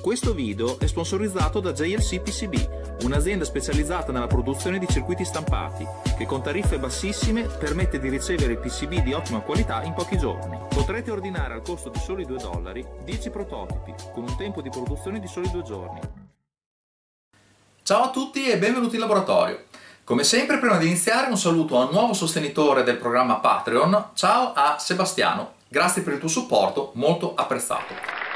Questo video è sponsorizzato da JLC PCB, un'azienda specializzata nella produzione di circuiti stampati, che con tariffe bassissime permette di ricevere PCB di ottima qualità in pochi giorni. Potrete ordinare al costo di soli 2 dollari 10 prototipi, con un tempo di produzione di soli 2 giorni. Ciao a tutti e benvenuti in laboratorio. Come sempre, prima di iniziare, un saluto al nuovo sostenitore del programma Patreon. Ciao a Sebastiano, grazie per il tuo supporto, molto apprezzato.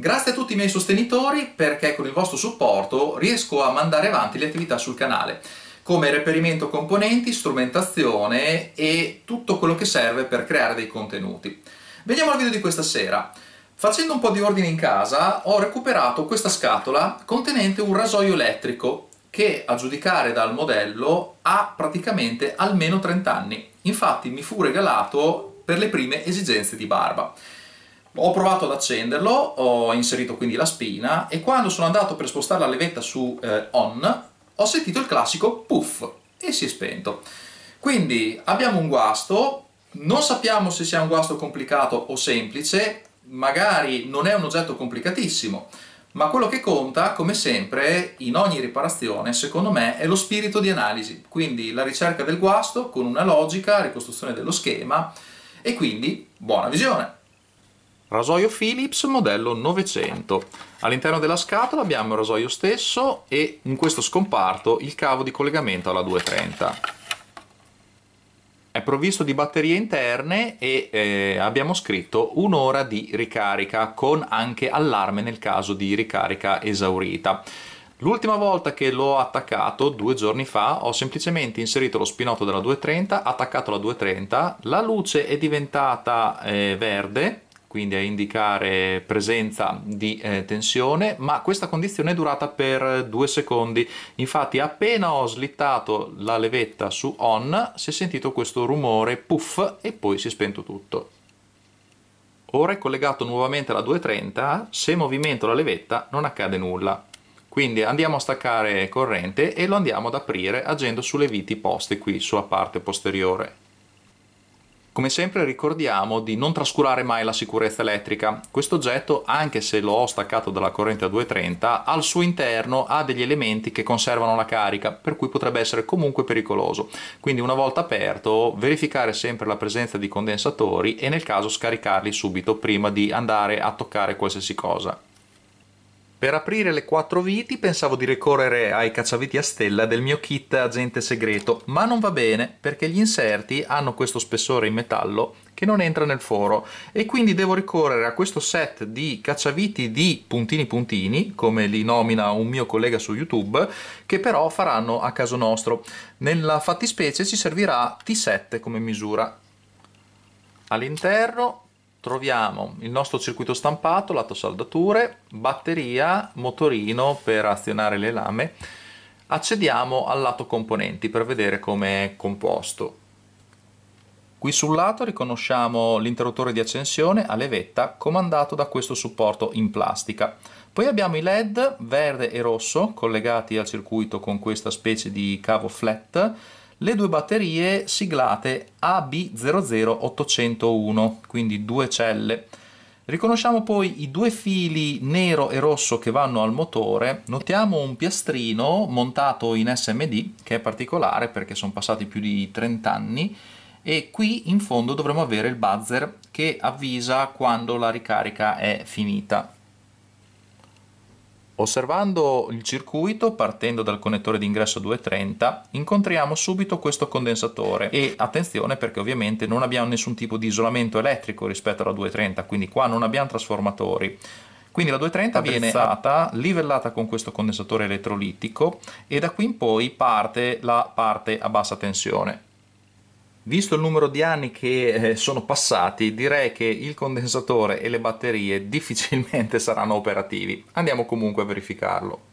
Grazie a tutti i miei sostenitori perché con il vostro supporto riesco a mandare avanti le attività sul canale come reperimento componenti, strumentazione e tutto quello che serve per creare dei contenuti. Veniamo al video di questa sera. Facendo un po' di ordine in casa ho recuperato questa scatola contenente un rasoio elettrico che a giudicare dal modello ha praticamente almeno 30 anni. Infatti mi fu regalato per le prime esigenze di barba. Ho provato ad accenderlo, ho inserito quindi la spina e quando sono andato per spostare la levetta su eh, on ho sentito il classico puff e si è spento. Quindi abbiamo un guasto, non sappiamo se sia un guasto complicato o semplice, magari non è un oggetto complicatissimo, ma quello che conta, come sempre, in ogni riparazione, secondo me, è lo spirito di analisi, quindi la ricerca del guasto con una logica, ricostruzione dello schema e quindi buona visione! rasoio Philips modello 900 all'interno della scatola abbiamo il rasoio stesso e in questo scomparto il cavo di collegamento alla 230 è provvisto di batterie interne e eh, abbiamo scritto un'ora di ricarica con anche allarme nel caso di ricarica esaurita L'ultima volta che l'ho attaccato, due giorni fa, ho semplicemente inserito lo spinotto della 230, attaccato la 230, la luce è diventata eh, verde quindi a indicare presenza di eh, tensione, ma questa condizione è durata per due secondi. Infatti appena ho slittato la levetta su on si è sentito questo rumore puff e poi si è spento tutto. Ora è collegato nuovamente alla 230, se movimento la levetta non accade nulla. Quindi andiamo a staccare corrente e lo andiamo ad aprire agendo sulle viti poste qui sulla parte posteriore. Come sempre ricordiamo di non trascurare mai la sicurezza elettrica. Questo oggetto, anche se lo ho staccato dalla corrente a 230, al suo interno ha degli elementi che conservano la carica, per cui potrebbe essere comunque pericoloso. Quindi una volta aperto, verificare sempre la presenza di condensatori e nel caso scaricarli subito prima di andare a toccare qualsiasi cosa. Per aprire le quattro viti pensavo di ricorrere ai cacciaviti a stella del mio kit agente segreto, ma non va bene perché gli inserti hanno questo spessore in metallo che non entra nel foro e quindi devo ricorrere a questo set di cacciaviti di puntini puntini, come li nomina un mio collega su YouTube, che però faranno a caso nostro. Nella fattispecie ci servirà T7 come misura. All'interno troviamo il nostro circuito stampato, lato saldature, batteria, motorino per azionare le lame. Accediamo al lato componenti per vedere come è composto. Qui sul lato riconosciamo l'interruttore di accensione a levetta comandato da questo supporto in plastica. Poi abbiamo i LED verde e rosso collegati al circuito con questa specie di cavo flat le due batterie siglate AB00801, quindi due celle. Riconosciamo poi i due fili nero e rosso che vanno al motore, notiamo un piastrino montato in SMD che è particolare perché sono passati più di 30 anni e qui in fondo dovremo avere il buzzer che avvisa quando la ricarica è finita. Osservando il circuito, partendo dal connettore d'ingresso 230, incontriamo subito questo condensatore e attenzione perché ovviamente non abbiamo nessun tipo di isolamento elettrico rispetto alla 230, quindi qua non abbiamo trasformatori. Quindi la 230 ah, viene stata livellata con questo condensatore elettrolitico e da qui in poi parte la parte a bassa tensione. Visto il numero di anni che eh, sono passati, direi che il condensatore e le batterie difficilmente saranno operativi. Andiamo comunque a verificarlo.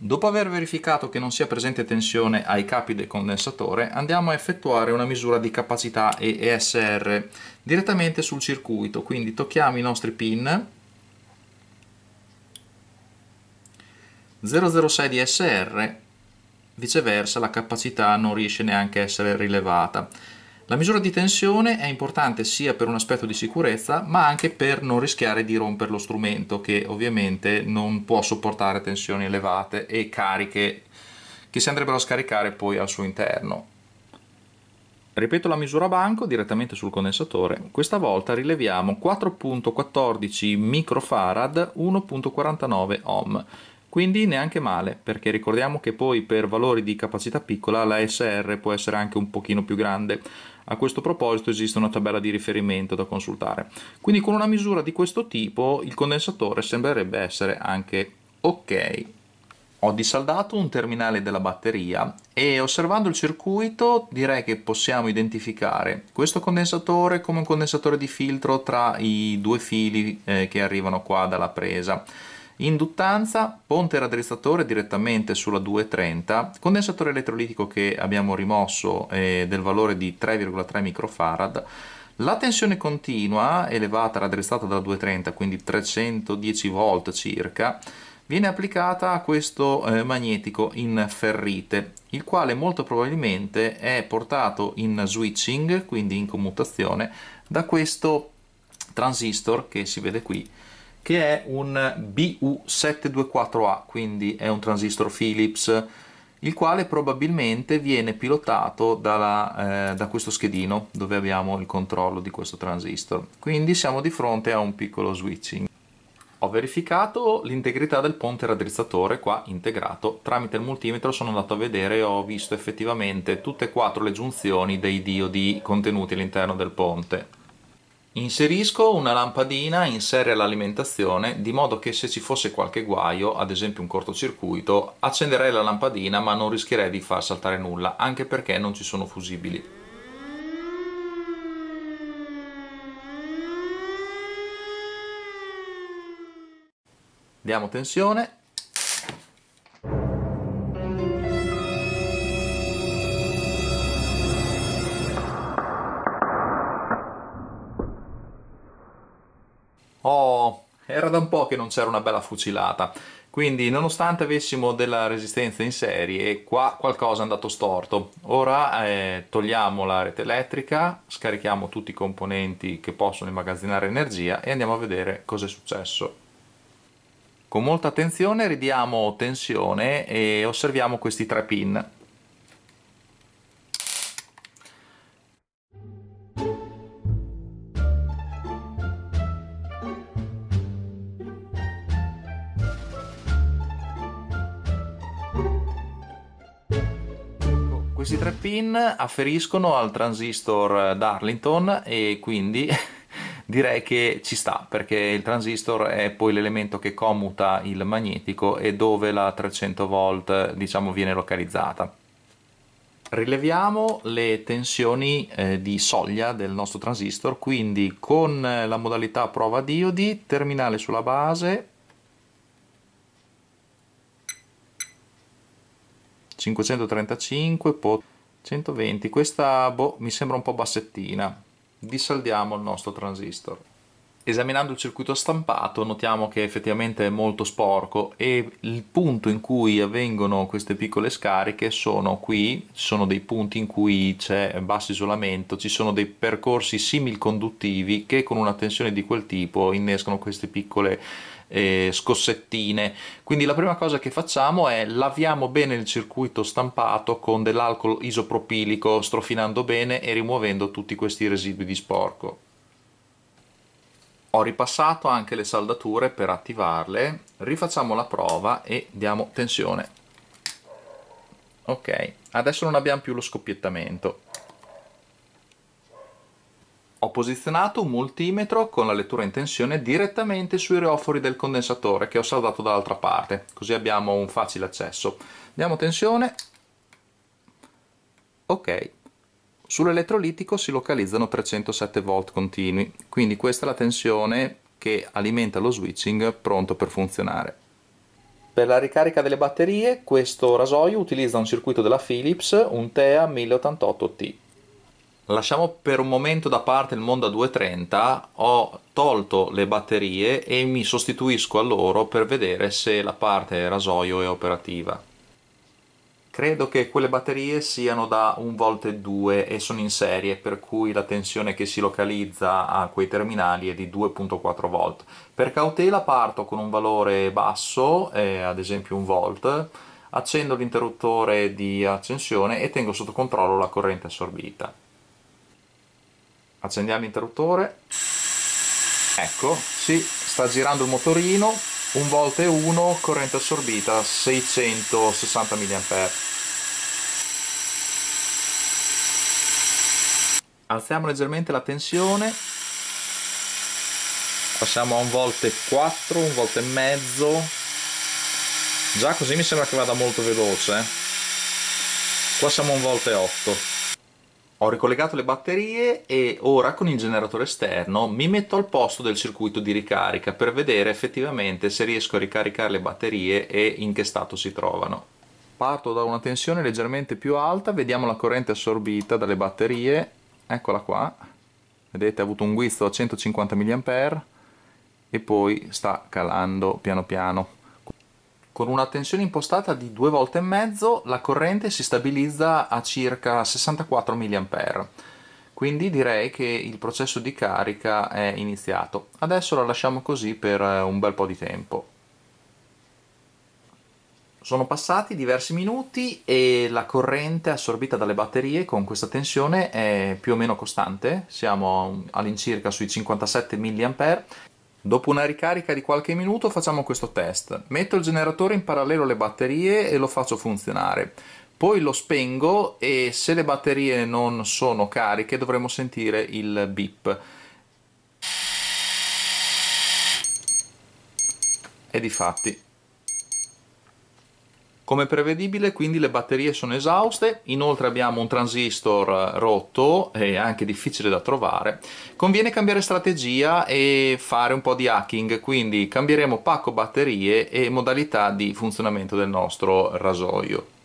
Dopo aver verificato che non sia presente tensione ai capi del condensatore, andiamo a effettuare una misura di capacità e ESR direttamente sul circuito, quindi tocchiamo i nostri pin 006 di ESR, viceversa la capacità non riesce neanche a essere rilevata. La misura di tensione è importante sia per un aspetto di sicurezza ma anche per non rischiare di rompere lo strumento che ovviamente non può sopportare tensioni elevate e cariche che si andrebbero a scaricare poi al suo interno. Ripeto la misura banco direttamente sul condensatore. Questa volta rileviamo 4.14 microfarad 1.49 ohm. Quindi neanche male, perché ricordiamo che poi per valori di capacità piccola la SR può essere anche un pochino più grande. A questo proposito esiste una tabella di riferimento da consultare. Quindi con una misura di questo tipo il condensatore sembrerebbe essere anche ok. Ho disaldato un terminale della batteria e osservando il circuito direi che possiamo identificare questo condensatore come un condensatore di filtro tra i due fili eh, che arrivano qua dalla presa. Induttanza, ponte raddrizzatore direttamente sulla 230, condensatore elettrolitico che abbiamo rimosso eh, del valore di 3,3 microfarad, la tensione continua elevata raddrizzata dalla 230, quindi 310 volt circa, viene applicata a questo eh, magnetico in ferrite, il quale molto probabilmente è portato in switching, quindi in commutazione, da questo transistor che si vede qui che è un BU724A, quindi è un transistor Philips, il quale probabilmente viene pilotato dalla, eh, da questo schedino dove abbiamo il controllo di questo transistor. Quindi siamo di fronte a un piccolo switching. Ho verificato l'integrità del ponte raddrizzatore qua integrato. Tramite il multimetro sono andato a vedere e ho visto effettivamente tutte e quattro le giunzioni dei diodi contenuti all'interno del ponte. Inserisco una lampadina in serie all'alimentazione di modo che se ci fosse qualche guaio, ad esempio un cortocircuito, accenderei la lampadina ma non rischierei di far saltare nulla, anche perché non ci sono fusibili. Diamo tensione Oh, era da un po' che non c'era una bella fucilata. Quindi nonostante avessimo della resistenza in serie, qua qualcosa è andato storto. Ora eh, togliamo la rete elettrica, scarichiamo tutti i componenti che possono immagazzinare energia e andiamo a vedere cosa è successo. Con molta attenzione ridiamo tensione e osserviamo questi tre pin. questi tre pin afferiscono al transistor Darlington e quindi direi che ci sta perché il transistor è poi l'elemento che commuta il magnetico e dove la 300 volt diciamo viene localizzata rileviamo le tensioni eh, di soglia del nostro transistor quindi con la modalità prova diodi terminale sulla base 535 pot 120 questa boh, mi sembra un po' bassettina disaldiamo il nostro transistor esaminando il circuito stampato notiamo che effettivamente è molto sporco e il punto in cui avvengono queste piccole scariche sono qui, ci sono dei punti in cui c'è basso isolamento, ci sono dei percorsi similconduttivi che con una tensione di quel tipo innescano queste piccole eh, scossettine. Quindi la prima cosa che facciamo è laviamo bene il circuito stampato con dell'alcol isopropilico, strofinando bene e rimuovendo tutti questi residui di sporco. Ho ripassato anche le saldature per attivarle, rifacciamo la prova e diamo tensione. Ok, adesso non abbiamo più lo scoppiettamento. Ho posizionato un multimetro con la lettura in tensione direttamente sui reofori del condensatore che ho saldato dall'altra parte, così abbiamo un facile accesso. Diamo tensione, ok. Sull'elettrolitico si localizzano 307 volt continui, quindi questa è la tensione che alimenta lo switching pronto per funzionare. Per la ricarica delle batterie questo rasoio utilizza un circuito della Philips, un TEA 1088T lasciamo per un momento da parte il mondo a 230 ho tolto le batterie e mi sostituisco a loro per vedere se la parte rasoio è operativa credo che quelle batterie siano da 1 volt 2 e sono in serie per cui la tensione che si localizza a quei terminali è di 2.4 v per cautela parto con un valore basso eh, ad esempio 1 v accendo l'interruttore di accensione e tengo sotto controllo la corrente assorbita accendiamo l'interruttore ecco si sta girando il motorino 1 volt e 1 corrente assorbita 660 mA alziamo leggermente la tensione passiamo a 1 volt e 4 1 volt e mezzo già così mi sembra che vada molto veloce eh. qua siamo a 1 volt e 8 ho ricollegato le batterie e ora con il generatore esterno mi metto al posto del circuito di ricarica per vedere effettivamente se riesco a ricaricare le batterie e in che stato si trovano. Parto da una tensione leggermente più alta, vediamo la corrente assorbita dalle batterie, eccola qua, vedete ha avuto un guizzo a 150 mAh e poi sta calando piano piano. Con una tensione impostata di due volte e mezzo la corrente si stabilizza a circa 64 mA. Quindi direi che il processo di carica è iniziato. Adesso la lasciamo così per eh, un bel po' di tempo. Sono passati diversi minuti e la corrente assorbita dalle batterie con questa tensione è più o meno costante, siamo all'incirca sui 57 mA Dopo una ricarica di qualche minuto facciamo questo test. Metto il generatore in parallelo alle batterie e lo faccio funzionare. Poi lo spengo e se le batterie non sono cariche dovremo sentire il beep. E di fatti come prevedibile quindi le batterie sono esauste, inoltre abbiamo un transistor eh, rotto e anche difficile da trovare. Conviene cambiare strategia e fare un po' di hacking, quindi cambieremo pacco batterie e modalità di funzionamento del nostro rasoio.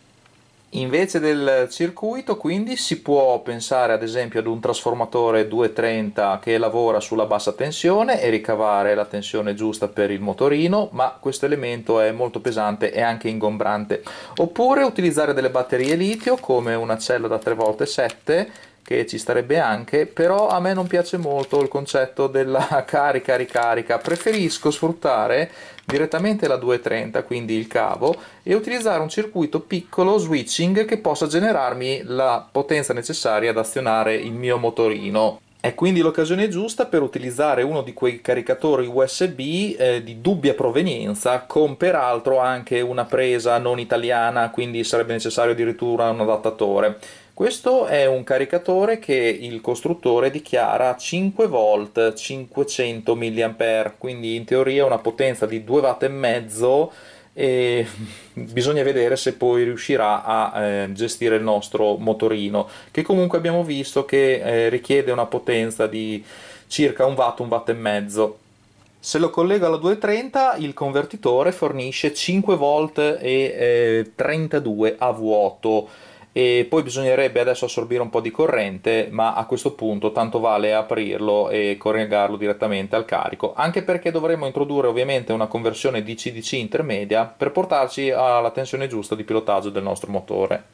Invece del circuito, quindi, si può pensare ad esempio ad un trasformatore 230 che lavora sulla bassa tensione e ricavare la tensione giusta per il motorino, ma questo elemento è molto pesante e anche ingombrante. Oppure utilizzare delle batterie litio come una cella da 3x7 che ci starebbe anche, però a me non piace molto il concetto della carica ricarica, preferisco sfruttare direttamente la 230, quindi il cavo, e utilizzare un circuito piccolo switching che possa generarmi la potenza necessaria ad azionare il mio motorino. È quindi l'occasione giusta per utilizzare uno di quei caricatori USB eh, di dubbia provenienza, con peraltro anche una presa non italiana, quindi sarebbe necessario addirittura un adattatore. Questo è un caricatore che il costruttore dichiara 5 volt 500 mAh, quindi in teoria una potenza di 2 watt e mezzo e bisogna vedere se poi riuscirà a eh, gestire il nostro motorino che comunque abbiamo visto che eh, richiede una potenza di circa 1 watt, 1 watt e mezzo. Se lo collego alla 230 il convertitore fornisce 5 volt e eh, 32 a vuoto e poi bisognerebbe adesso assorbire un po' di corrente ma a questo punto tanto vale aprirlo e collegarlo direttamente al carico anche perché dovremmo introdurre ovviamente una conversione DC-DC intermedia per portarci alla tensione giusta di pilotaggio del nostro motore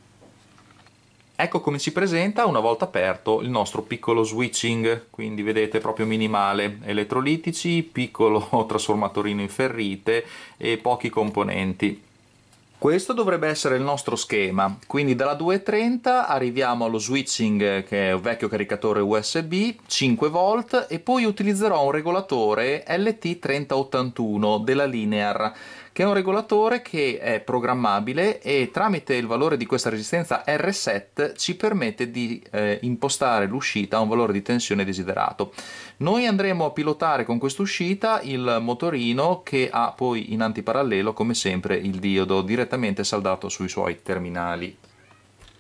Ecco come si presenta una volta aperto il nostro piccolo switching, quindi vedete proprio minimale, elettrolitici, piccolo trasformatorino in ferrite e pochi componenti. Questo dovrebbe essere il nostro schema, quindi dalla 230 arriviamo allo switching eh, che è un vecchio caricatore USB 5V e poi utilizzerò un regolatore LT3081 della Linear che è un regolatore che è programmabile e tramite il valore di questa resistenza R7 ci permette di eh, impostare l'uscita a un valore di tensione desiderato. Noi andremo a pilotare con quest'uscita il motorino che ha poi in antiparallelo come sempre il diodo direttamente saldato sui suoi terminali.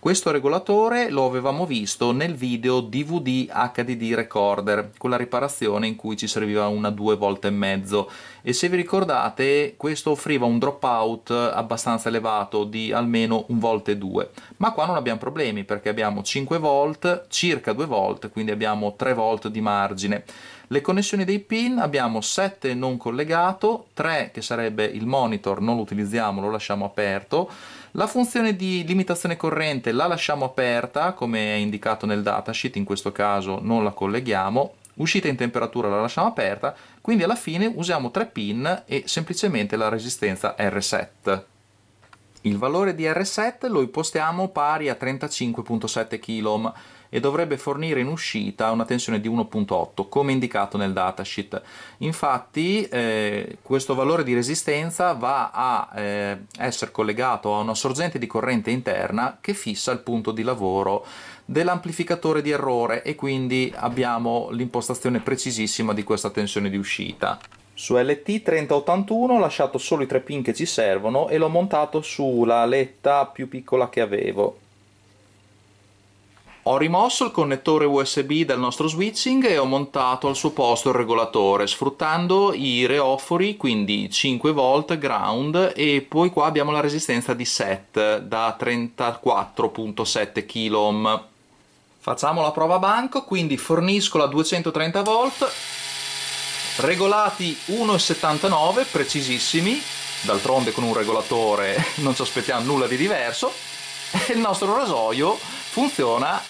Questo regolatore lo avevamo visto nel video DVD HDD Recorder, con la riparazione in cui ci serviva una due volte e mezzo e se vi ricordate questo offriva un dropout abbastanza elevato di almeno un volte e due ma qua non abbiamo problemi perché abbiamo 5 volt, circa 2 volt, quindi abbiamo 3 volt di margine. Le connessioni dei pin abbiamo 7 non collegato, 3 che sarebbe il monitor, non lo utilizziamo, lo lasciamo aperto, la funzione di limitazione corrente la lasciamo aperta, come è indicato nel datasheet, in questo caso non la colleghiamo, uscita in temperatura la lasciamo aperta, quindi alla fine usiamo tre pin e semplicemente la resistenza R7. Il valore di R7 lo impostiamo pari a 35.7 kΩ e dovrebbe fornire in uscita una tensione di 1.8 come indicato nel datasheet. Infatti eh, questo valore di resistenza va a eh, essere collegato a una sorgente di corrente interna che fissa il punto di lavoro dell'amplificatore di errore e quindi abbiamo l'impostazione precisissima di questa tensione di uscita. Su LT3081 ho lasciato solo i tre pin che ci servono e l'ho montato sulla letta più piccola che avevo. Ho rimosso il connettore USB dal nostro switching e ho montato al suo posto il regolatore sfruttando i reofori, quindi 5V ground e poi qua abbiamo la resistenza di 7 da 34.7 kOhm. Facciamo la prova a banco, quindi fornisco la 230 volt, regolati 1,79 precisissimi, d'altronde con un regolatore non ci aspettiamo nulla di diverso, e il nostro rasoio funziona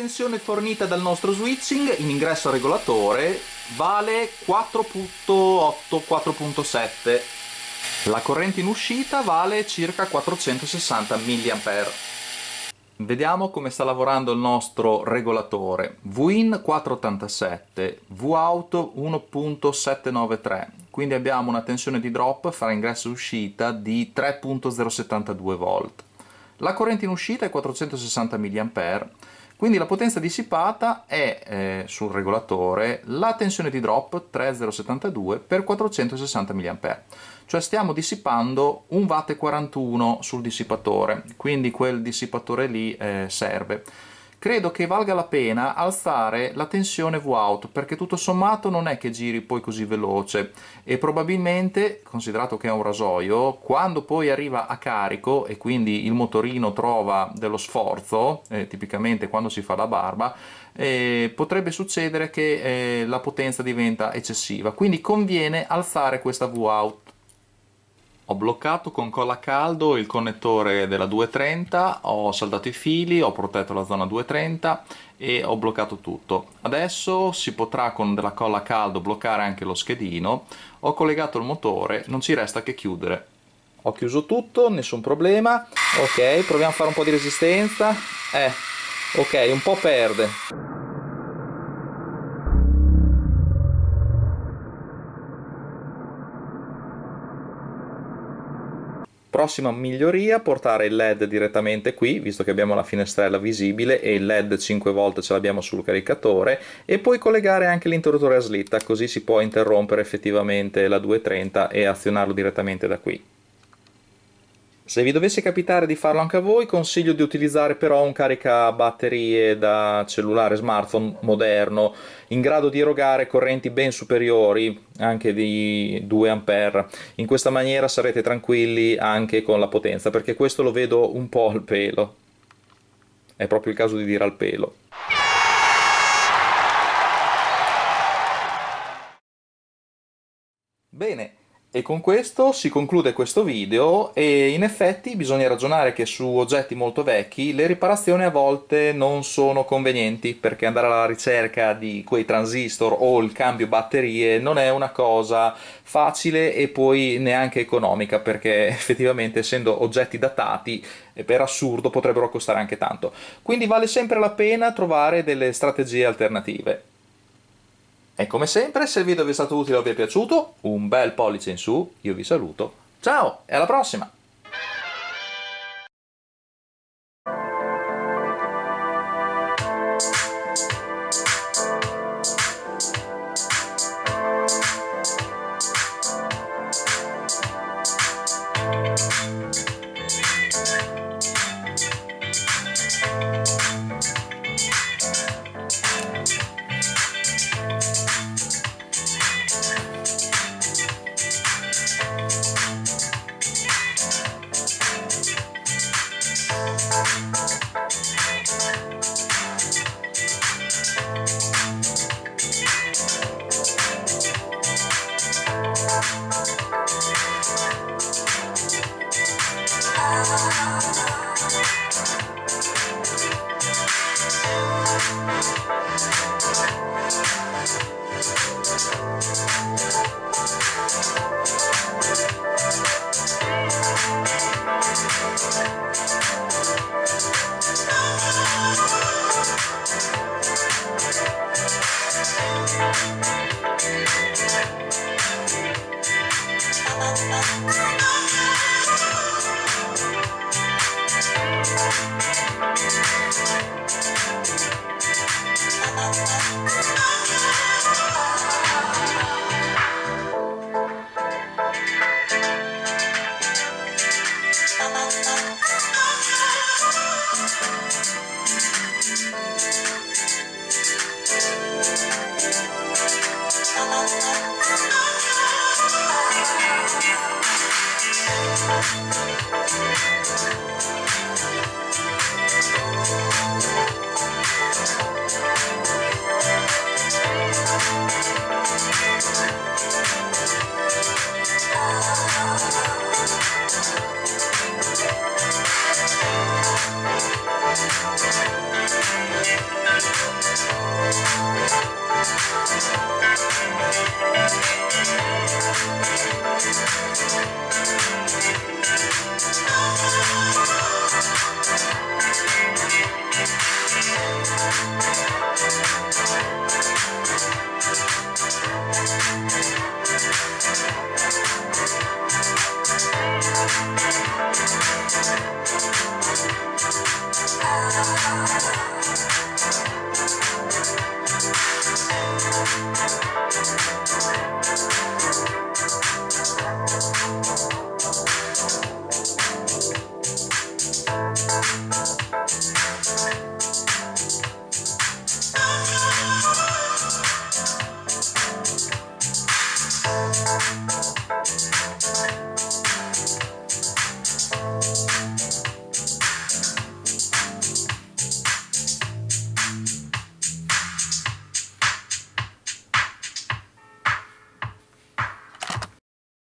tensione fornita dal nostro switching in ingresso al regolatore vale 4.8-4.7 la corrente in uscita vale circa 460 mA. Vediamo come sta lavorando il nostro regolatore. Win 487, Vout 1.793, quindi abbiamo una tensione di drop fra ingresso e uscita di 3.072 V. La corrente in uscita è 460 mA quindi la potenza dissipata è eh, sul regolatore la tensione di drop 3072 per 460 mA, cioè stiamo dissipando 1,41 W sul dissipatore, quindi quel dissipatore lì eh, serve credo che valga la pena alzare la tensione VOUT perché tutto sommato non è che giri poi così veloce e probabilmente, considerato che è un rasoio, quando poi arriva a carico e quindi il motorino trova dello sforzo, eh, tipicamente quando si fa la barba, eh, potrebbe succedere che eh, la potenza diventa eccessiva, quindi conviene alzare questa VOUT ho bloccato con colla a caldo il connettore della 230, ho saldato i fili, ho protetto la zona 230 e ho bloccato tutto. Adesso si potrà con della colla a caldo bloccare anche lo schedino. Ho collegato il motore, non ci resta che chiudere. Ho chiuso tutto, nessun problema. Ok, proviamo a fare un po' di resistenza. Eh, ok, un po' perde. prossima miglioria portare il led direttamente qui visto che abbiamo la finestrella visibile e il led 5 volte ce l'abbiamo sul caricatore e poi collegare anche l'interruttore a slitta così si può interrompere effettivamente la 230 e azionarlo direttamente da qui se vi dovesse capitare di farlo anche a voi, consiglio di utilizzare però un caricabatterie da cellulare smartphone moderno in grado di erogare correnti ben superiori, anche di 2A. In questa maniera sarete tranquilli anche con la potenza, perché questo lo vedo un po' al pelo. È proprio il caso di dire al pelo. Bene, e con questo si conclude questo video e in effetti bisogna ragionare che su oggetti molto vecchi le riparazioni a volte non sono convenienti perché andare alla ricerca di quei transistor o il cambio batterie non è una cosa facile e poi neanche economica perché effettivamente essendo oggetti datati eh, per assurdo potrebbero costare anche tanto. Quindi vale sempre la pena trovare delle strategie alternative. E come sempre, se il video vi è stato utile o vi è piaciuto, un bel pollice in su, io vi saluto, ciao e alla prossima!